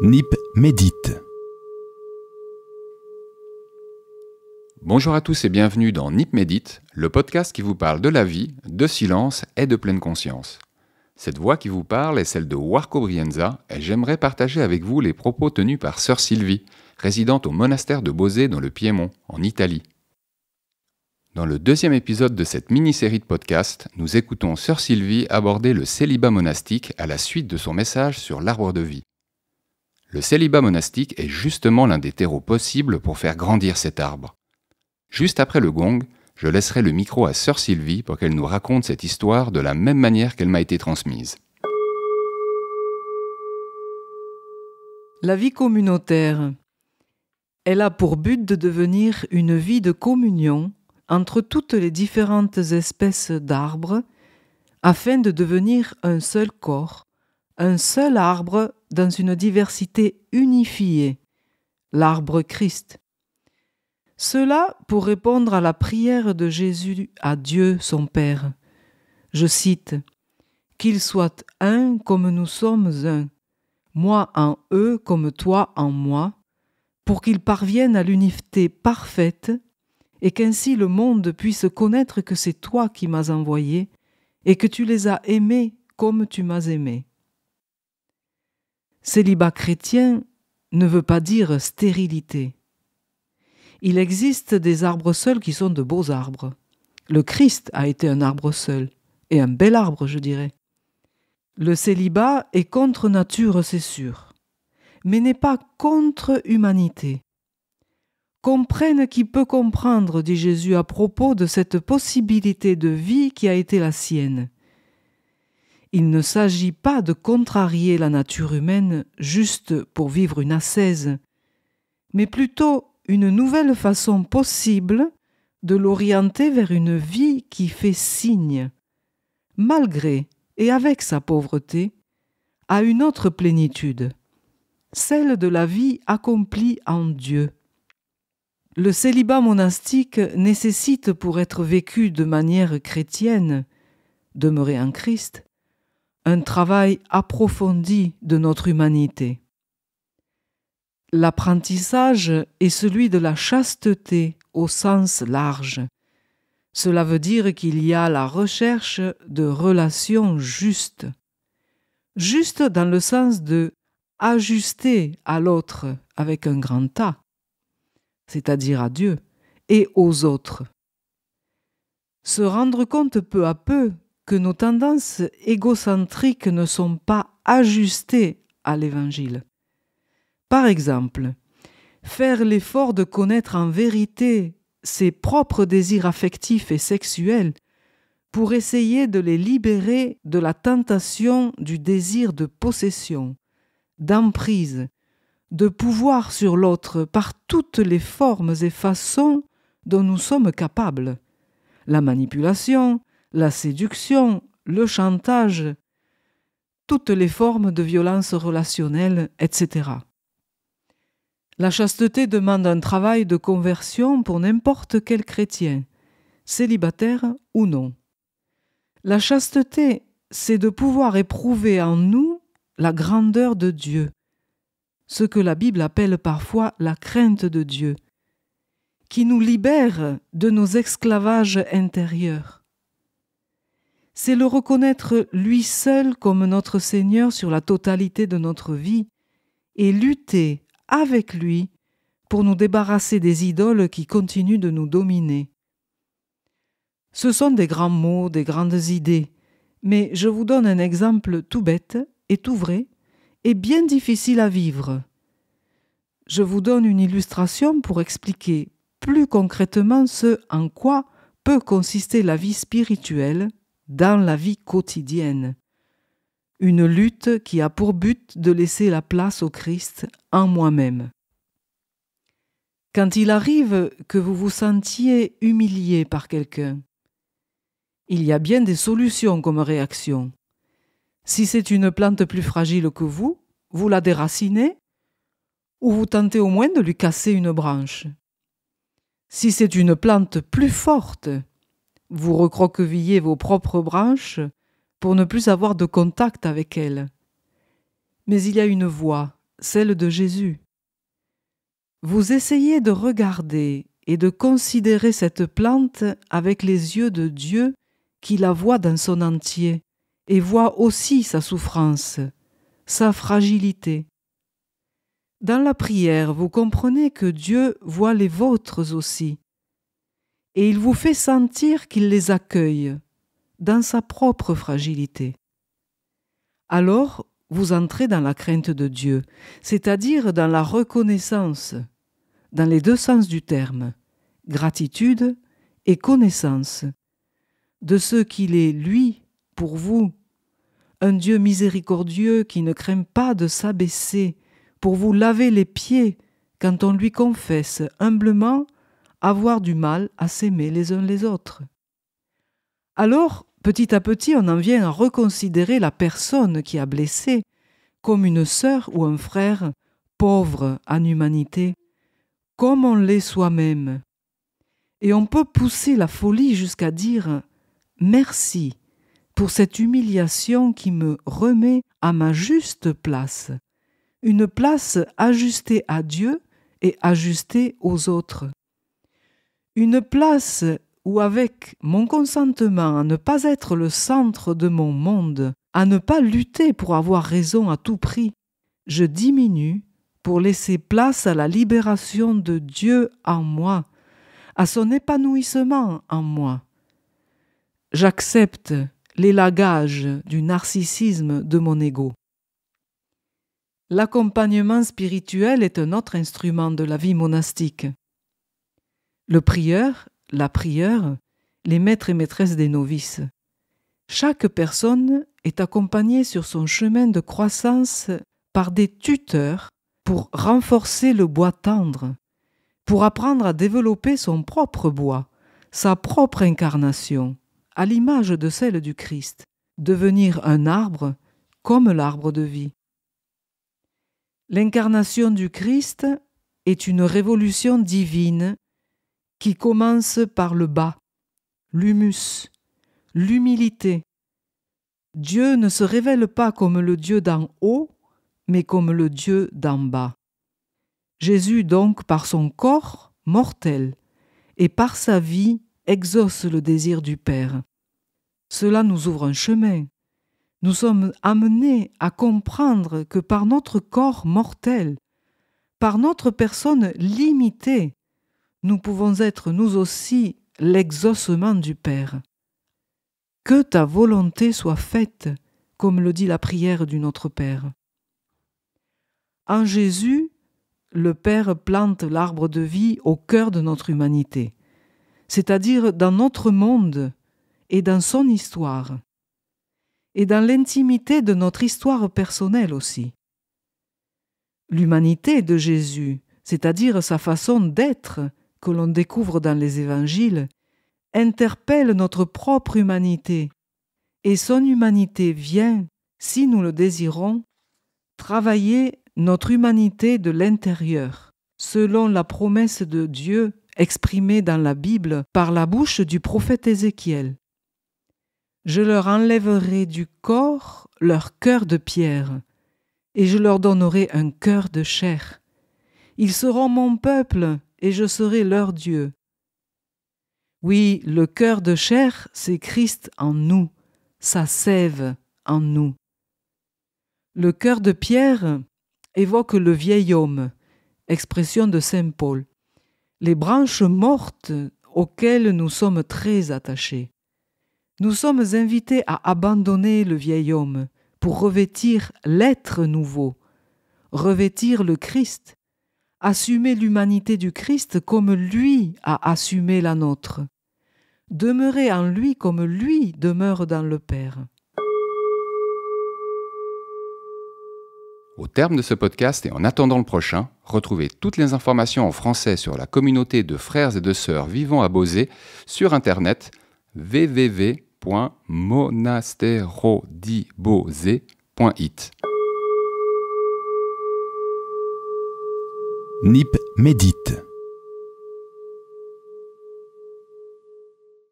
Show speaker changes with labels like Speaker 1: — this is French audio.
Speaker 1: Nip médite. Bonjour à tous et bienvenue dans Nip médite, le podcast qui vous parle de la vie, de silence et de pleine conscience. Cette voix qui vous parle est celle de Warco Brienza et j'aimerais partager avec vous les propos tenus par sœur Sylvie, résidente au monastère de Bosé dans le Piémont, en Italie. Dans le deuxième épisode de cette mini-série de podcast, nous écoutons sœur Sylvie aborder le célibat monastique à la suite de son message sur l'arbre de vie. Le célibat monastique est justement l'un des terreaux possibles pour faire grandir cet arbre. Juste après le gong, je laisserai le micro à Sœur Sylvie pour qu'elle nous raconte cette histoire de la même manière qu'elle m'a été
Speaker 2: transmise. La vie communautaire, elle a pour but de devenir une vie de communion entre toutes les différentes espèces d'arbres afin de devenir un seul corps un seul arbre dans une diversité unifiée, l'arbre Christ. Cela pour répondre à la prière de Jésus à Dieu son Père. Je cite Qu'ils soient un comme nous sommes un, moi en eux comme toi en moi, pour qu'ils parviennent à l'unité parfaite, et qu'ainsi le monde puisse connaître que c'est toi qui m'as envoyé, et que tu les as aimés comme tu m'as aimé. Célibat chrétien ne veut pas dire stérilité. Il existe des arbres seuls qui sont de beaux arbres. Le Christ a été un arbre seul, et un bel arbre, je dirais. Le célibat est contre nature, c'est sûr, mais n'est pas contre humanité. Comprenne qui peut comprendre, dit Jésus à propos de cette possibilité de vie qui a été la sienne. Il ne s'agit pas de contrarier la nature humaine juste pour vivre une ascèse, mais plutôt une nouvelle façon possible de l'orienter vers une vie qui fait signe, malgré et avec sa pauvreté, à une autre plénitude, celle de la vie accomplie en Dieu. Le célibat monastique nécessite pour être vécu de manière chrétienne, demeurer en Christ, un travail approfondi de notre humanité. L'apprentissage est celui de la chasteté au sens large. Cela veut dire qu'il y a la recherche de relations justes. Juste dans le sens de ajuster à l'autre avec un grand A, c'est-à-dire à Dieu, et aux autres. Se rendre compte peu à peu que nos tendances égocentriques ne sont pas ajustées à l'Évangile. Par exemple, faire l'effort de connaître en vérité ses propres désirs affectifs et sexuels pour essayer de les libérer de la tentation du désir de possession, d'emprise, de pouvoir sur l'autre par toutes les formes et façons dont nous sommes capables. La manipulation, la séduction, le chantage, toutes les formes de violence relationnelle, etc. La chasteté demande un travail de conversion pour n'importe quel chrétien, célibataire ou non. La chasteté, c'est de pouvoir éprouver en nous la grandeur de Dieu, ce que la Bible appelle parfois la crainte de Dieu, qui nous libère de nos esclavages intérieurs c'est le reconnaître lui seul comme notre Seigneur sur la totalité de notre vie et lutter avec lui pour nous débarrasser des idoles qui continuent de nous dominer. Ce sont des grands mots, des grandes idées, mais je vous donne un exemple tout bête et tout vrai, et bien difficile à vivre. Je vous donne une illustration pour expliquer plus concrètement ce en quoi peut consister la vie spirituelle dans la vie quotidienne. Une lutte qui a pour but de laisser la place au Christ en moi-même. Quand il arrive que vous vous sentiez humilié par quelqu'un, il y a bien des solutions comme réaction. Si c'est une plante plus fragile que vous, vous la déracinez ou vous tentez au moins de lui casser une branche. Si c'est une plante plus forte, vous recroquevillez vos propres branches pour ne plus avoir de contact avec elles. Mais il y a une voix, celle de Jésus. Vous essayez de regarder et de considérer cette plante avec les yeux de Dieu qui la voit dans son entier et voit aussi sa souffrance, sa fragilité. Dans la prière, vous comprenez que Dieu voit les vôtres aussi, et il vous fait sentir qu'il les accueille dans sa propre fragilité. Alors, vous entrez dans la crainte de Dieu, c'est-à-dire dans la reconnaissance, dans les deux sens du terme, gratitude et connaissance, de ce qu'il est, lui, pour vous, un Dieu miséricordieux qui ne craint pas de s'abaisser pour vous laver les pieds quand on lui confesse humblement avoir du mal à s'aimer les uns les autres. Alors, petit à petit, on en vient à reconsidérer la personne qui a blessé comme une sœur ou un frère pauvre en humanité, comme on l'est soi-même. Et on peut pousser la folie jusqu'à dire merci pour cette humiliation qui me remet à ma juste place, une place ajustée à Dieu et ajustée aux autres une place où avec mon consentement à ne pas être le centre de mon monde, à ne pas lutter pour avoir raison à tout prix, je diminue pour laisser place à la libération de Dieu en moi, à son épanouissement en moi. J'accepte l'élagage du narcissisme de mon ego. L'accompagnement spirituel est un autre instrument de la vie monastique le prieur, la prieure, les maîtres et maîtresses des novices. Chaque personne est accompagnée sur son chemin de croissance par des tuteurs pour renforcer le bois tendre, pour apprendre à développer son propre bois, sa propre incarnation, à l'image de celle du Christ, devenir un arbre comme l'arbre de vie. L'incarnation du Christ est une révolution divine qui commence par le bas, l'humus, l'humilité. Dieu ne se révèle pas comme le Dieu d'en haut, mais comme le Dieu d'en bas. Jésus donc, par son corps mortel et par sa vie, exauce le désir du Père. Cela nous ouvre un chemin. Nous sommes amenés à comprendre que par notre corps mortel, par notre personne limitée, nous pouvons être nous aussi l'exaucement du Père. Que ta volonté soit faite, comme le dit la prière du Notre Père. En Jésus, le Père plante l'arbre de vie au cœur de notre humanité, c'est-à-dire dans notre monde et dans son histoire, et dans l'intimité de notre histoire personnelle aussi. L'humanité de Jésus, c'est-à-dire sa façon d'être que l'on découvre dans les évangiles interpelle notre propre humanité, et son humanité vient, si nous le désirons, travailler notre humanité de l'intérieur, selon la promesse de Dieu exprimée dans la Bible par la bouche du prophète Ézéchiel. Je leur enlèverai du corps leur cœur de pierre, et je leur donnerai un cœur de chair. Ils seront mon peuple, et je serai leur Dieu. Oui, le cœur de chair, c'est Christ en nous, sa sève en nous. Le cœur de pierre évoque le vieil homme, expression de Saint Paul, les branches mortes auxquelles nous sommes très attachés. Nous sommes invités à abandonner le vieil homme pour revêtir l'être nouveau, revêtir le Christ, assumer l'humanité du Christ comme lui a assumé la nôtre, Demeurez en lui comme lui demeure dans le Père.
Speaker 1: Au terme de ce podcast et en attendant le prochain, retrouvez toutes les informations en français sur la communauté de frères et de sœurs vivant à Beauzé sur internet www.monasterodibosé.it.
Speaker 2: Nip médite.